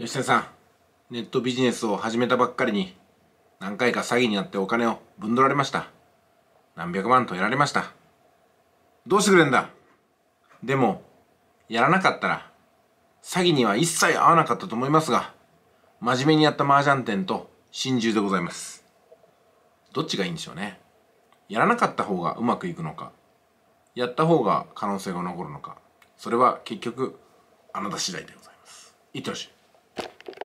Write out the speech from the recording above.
吉田さん、ネットビジネスを始めたばっかりに、何回か詐欺になってお金をぶんどられました。何百万とやられました。どうしてくれんだでも、やらなかったら、詐欺には一切合わなかったと思いますが、真面目にやった麻雀店と心中でございます。どっちがいいんでしょうね。やらなかった方がうまくいくのか、やった方が可能性が残るのか、それは結局、あなた次第でございます。いってらっしゃい。